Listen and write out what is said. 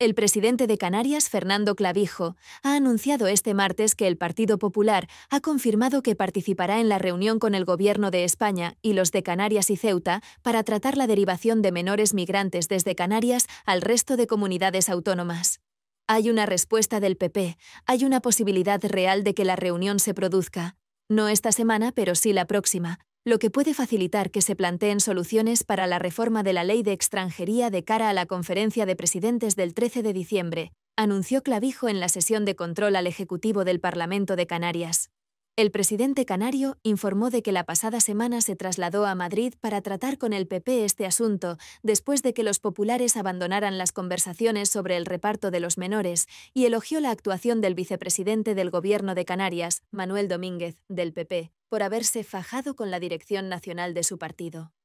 El presidente de Canarias, Fernando Clavijo, ha anunciado este martes que el Partido Popular ha confirmado que participará en la reunión con el Gobierno de España y los de Canarias y Ceuta para tratar la derivación de menores migrantes desde Canarias al resto de comunidades autónomas. Hay una respuesta del PP, hay una posibilidad real de que la reunión se produzca. No esta semana, pero sí la próxima lo que puede facilitar que se planteen soluciones para la reforma de la ley de extranjería de cara a la conferencia de presidentes del 13 de diciembre, anunció Clavijo en la sesión de control al Ejecutivo del Parlamento de Canarias. El presidente canario informó de que la pasada semana se trasladó a Madrid para tratar con el PP este asunto, después de que los populares abandonaran las conversaciones sobre el reparto de los menores, y elogió la actuación del vicepresidente del Gobierno de Canarias, Manuel Domínguez, del PP, por haberse fajado con la dirección nacional de su partido.